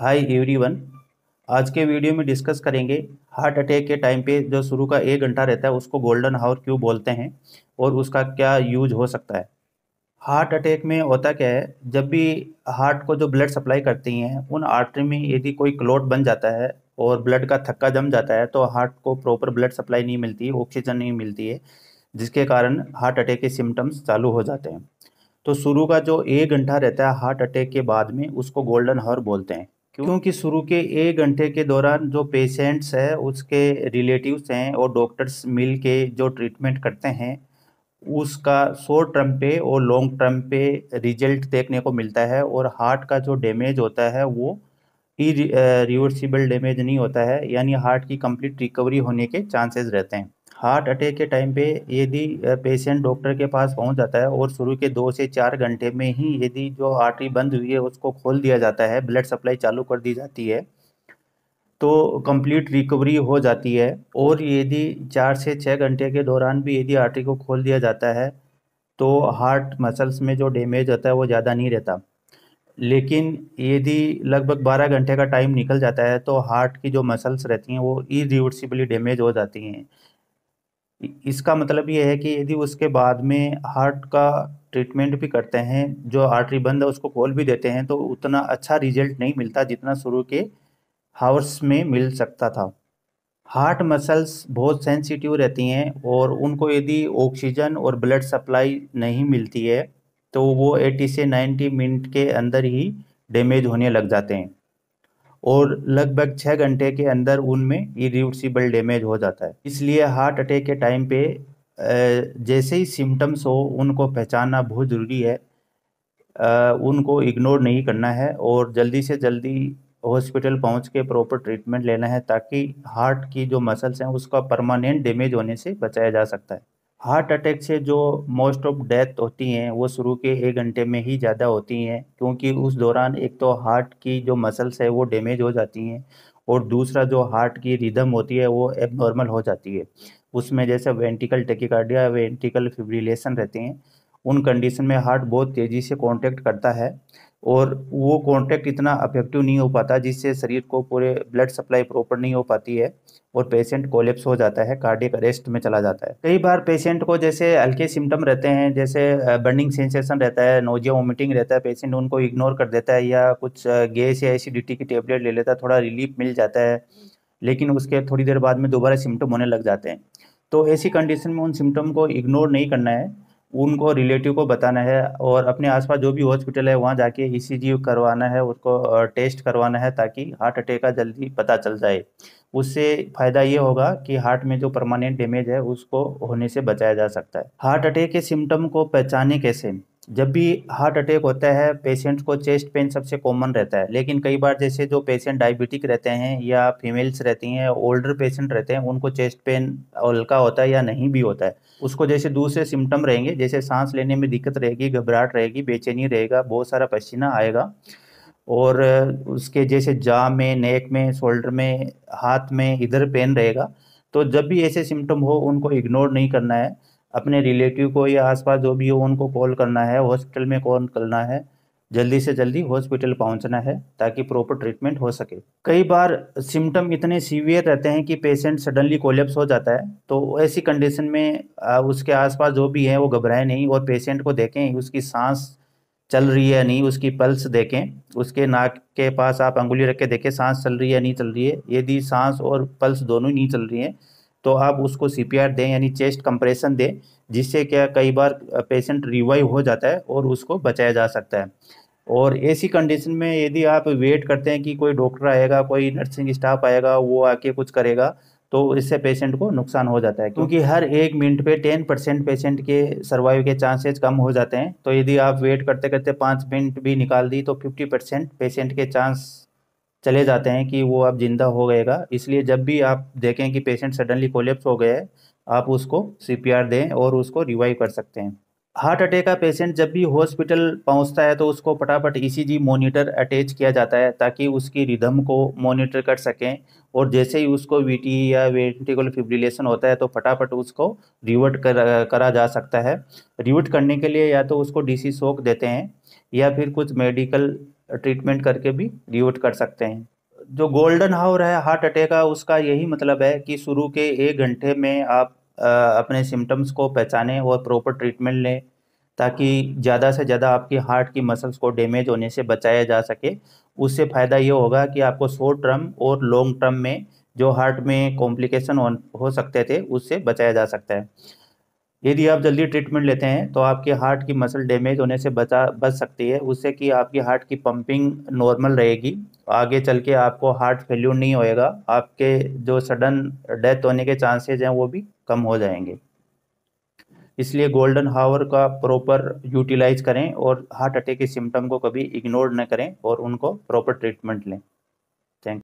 hi everyone आज के video में डिस्कस करेंगे हार्ट अटैक के टाइम पे जो शुरू का एक घंटा रहता है उसको गोल्डन हावर क्यों बोलते हैं और उसका क्या यूज हो सकता है हार्ट अटैक में होता क्या है जब भी हार्ट को जो ब्लड सप्लाई करती हैं उन आर्टरी में यदि कोई क्लोट बन जाता है और ब्लड का थक्का जम जाता है तो हार्ट को प्रॉपर ब्लड सप्लाई नहीं मिलती ऑक्सीजन नहीं मिलती है जिसके कारण हार्ट अटैक के सिम्टम्स चालू हो जाते हैं तो शुरू का जो एक घंटा रहता है हार्ट अटैक के बाद में उसको गोल्डन हावर बोलते हैं क्योंकि शुरू के एक घंटे के दौरान जो पेशेंट्स है उसके रिलेटिव्स हैं और डॉक्टर्स मिल के जो ट्रीटमेंट करते हैं उसका शॉर्ट टर्म पे और लॉन्ग टर्म पे रिजल्ट देखने को मिलता है और हार्ट का जो डैमेज होता है वो रिवर्सिबल डैमेज नहीं होता है यानी हार्ट की कंप्लीट रिकवरी होने के चांसेस रहते हैं हार्ट अटैक के टाइम पे यदि पेशेंट डॉक्टर के पास पहुंच जाता है और शुरू के दो से चार घंटे में ही यदि जो आर्टरी बंद हुई है उसको खोल दिया जाता है ब्लड सप्लाई चालू कर दी जाती है तो कंप्लीट रिकवरी हो जाती है और यदि चार से छः घंटे के दौरान भी यदि आर्टरी को खोल दिया जाता है तो हार्ट मसल्स में जो डैमेज होता है वो ज़्यादा नहीं रहता लेकिन यदि लगभग 12 घंटे का टाइम निकल जाता है तो हार्ट की जो मसल्स रहती हैं वो इरिवर्सिबली डैमेज हो जाती हैं इसका मतलब ये है कि यदि उसके बाद में हार्ट का ट्रीटमेंट भी करते हैं जो आर्टरी बंद है उसको खोल भी देते हैं तो उतना अच्छा रिजल्ट नहीं मिलता जितना शुरू के हावर्स में मिल सकता था हार्ट मसल्स बहुत सेंसिटिव रहती हैं और उनको यदि ऑक्सीजन और ब्लड सप्लाई नहीं मिलती है तो वो 80 से 90 मिनट के अंदर ही डैमेज होने लग जाते हैं और लगभग छः घंटे के अंदर उनमें इरिवर्सिबल डैमेज हो जाता है इसलिए हार्ट अटैक के टाइम पे जैसे ही सिम्टम्स हो उनको पहचानना बहुत ज़रूरी है उनको इग्नोर नहीं करना है और जल्दी से जल्दी हॉस्पिटल पहुंच के प्रॉपर ट्रीटमेंट लेना है ताकि हार्ट की जो मसल्स हैं उसका परमानेंट डैमेज होने से बचाया जा सकता है हार्ट अटैक से जो मोस्ट ऑफ डेथ होती हैं वो शुरू के एक घंटे में ही ज़्यादा होती हैं क्योंकि उस दौरान एक तो हार्ट की जो मसल्स है वो डैमेज हो जाती हैं और दूसरा जो हार्ट की रिदम होती है वो एबनॉर्मल हो जाती है उसमें जैसे वेंटिकल टेकिकार्डिया वेंटिकल फिब्रिलेशन रहते हैं उन कंडीशन में हार्ट बहुत तेज़ी से कॉन्टेक्ट करता है और वो कॉन्टैक्ट इतना अफेक्टिव नहीं हो पाता जिससे शरीर को पूरे ब्लड सप्लाई प्रॉपर नहीं हो पाती है और पेशेंट कोलेप्स हो जाता है कार्डियक अरेस्ट में चला जाता है कई बार पेशेंट को जैसे हल्के सिम्टम रहते हैं जैसे बर्निंग सेंसेशन रहता है नोजिया वोमिटिंग रहता है पेशेंट उनको इग्नोर कर देता है या कुछ गैस या एसिडिटी की टेबलेट ले लेता है थोड़ा रिलीफ मिल जाता है लेकिन उसके थोड़ी देर बाद में दोबारा सिम्टम होने लग जाते हैं तो ऐसी कंडीशन में उन सिम्टम को इग्नोर नहीं करना है उनको रिलेटिव को बताना है और अपने आसपास जो भी हॉस्पिटल है वहाँ जाके ई करवाना है उसको टेस्ट करवाना है ताकि हार्ट अटैक का जल्दी पता चल जाए उससे फ़ायदा ये होगा कि हार्ट में जो परमानेंट डैमेज है उसको होने से बचाया जा सकता है हार्ट अटैक के सिम्टम को पहचाने कैसे जब भी हार्ट अटैक होता है पेशेंट को चेस्ट पेन सबसे कॉमन रहता है लेकिन कई बार जैसे जो पेशेंट डायबिटिक रहते हैं या फीमेल्स रहती हैं ओल्डर पेशेंट रहते हैं उनको चेस्ट पेन हल्का होता है या नहीं भी होता है उसको जैसे दूसरे सिम्टम रहेंगे जैसे सांस लेने में दिक्कत रहेगी घबराहट रहेगी बेचैनी रहेगा बहुत सारा पसीना आएगा और उसके जैसे जा में नेक में शोल्डर में हाथ में इधर पेन रहेगा तो जब भी ऐसे सिम्टम हो उनको इग्नोर नहीं करना है अपने रिलेटिव को या आसपास जो भी हो उनको कॉल करना है हॉस्पिटल में कॉल करना है जल्दी से जल्दी हॉस्पिटल पहुंचना है ताकि प्रॉपर ट्रीटमेंट हो सके कई बार सिम्टम इतने सीवियर रहते हैं कि पेशेंट सडनली कोलेप्स हो जाता है तो ऐसी कंडीशन में उसके आसपास जो भी है वो घबराए नहीं और पेशेंट को देखें उसकी सांस चल रही है नहीं उसकी पल्स देखें उसके नाक के पास आप अंगुली रख के देखें सांस चल रही है नहीं चल रही है यदि सांस और पल्स दोनों नहीं चल रही हैं तो आप उसको सी दें यानी चेस्ट कंप्रेशन दें जिससे क्या कई बार पेशेंट रिवाइव हो जाता है और उसको बचाया जा सकता है और ऐसी कंडीशन में यदि आप वेट करते हैं कि कोई डॉक्टर आएगा कोई नर्सिंग स्टाफ आएगा वो आके कुछ करेगा तो इससे पेशेंट को नुकसान हो जाता है तो क्योंकि हर एक मिनट पे टेन परसेंट पेशेंट के सर्वाइव के चांसेज कम हो जाते हैं तो यदि आप वेट करते करते पाँच मिनट भी निकाल दी तो फिफ्टी परसेंट पेशेंट के चांस चले जाते हैं कि वो अब ज़िंदा हो गएगा इसलिए जब भी आप देखें कि पेशेंट सडनली कोलेप्स हो गया है आप उसको सी दें और उसको रिवाइव कर सकते हैं हार्ट अटैक का पेशेंट जब भी हॉस्पिटल पहुंचता है तो उसको फटाफट ईसीजी मॉनिटर अटैच किया जाता है ताकि उसकी रिदम को मॉनिटर कर सकें और जैसे ही उसको वी या वेंटिकुलर फिब्रिलेशन होता है तो फटाफट उसको रिवर्ट कर, करा जा सकता है रिवर्ट करने के लिए या तो उसको डीसी सोक देते हैं या फिर कुछ मेडिकल ट्रीटमेंट करके भी रिवर्ट कर सकते हैं जो गोल्डन हावर है हार्ट अटैक का उसका यही मतलब है कि शुरू के एक घंटे में आप अपने सिम्टम्स को पहचानें और प्रॉपर ट्रीटमेंट लें ताकि ज़्यादा से ज़्यादा आपकी हार्ट की मसल्स को डैमेज होने से बचाया जा सके उससे फ़ायदा ये होगा कि आपको शॉर्ट टर्म और लॉन्ग टर्म में जो हार्ट में कॉम्प्लिकेशन हो सकते थे उससे बचाया जा सकता है यदि आप जल्दी ट्रीटमेंट लेते हैं तो आपके हार्ट की मसल डैमेज होने से बचा बच सकती है उससे कि आपकी हार्ट की पंपिंग नॉर्मल रहेगी आगे चल के आपको हार्ट फेल्यूर नहीं होएगा आपके जो सडन डेथ होने के चांसेज हैं वो भी कम हो जाएंगे इसलिए गोल्डन हावर का प्रॉपर यूटिलाइज करें और हार्ट अटैक के सिम्टम को कभी इग्नोर न करें और उनको प्रॉपर ट्रीटमेंट लें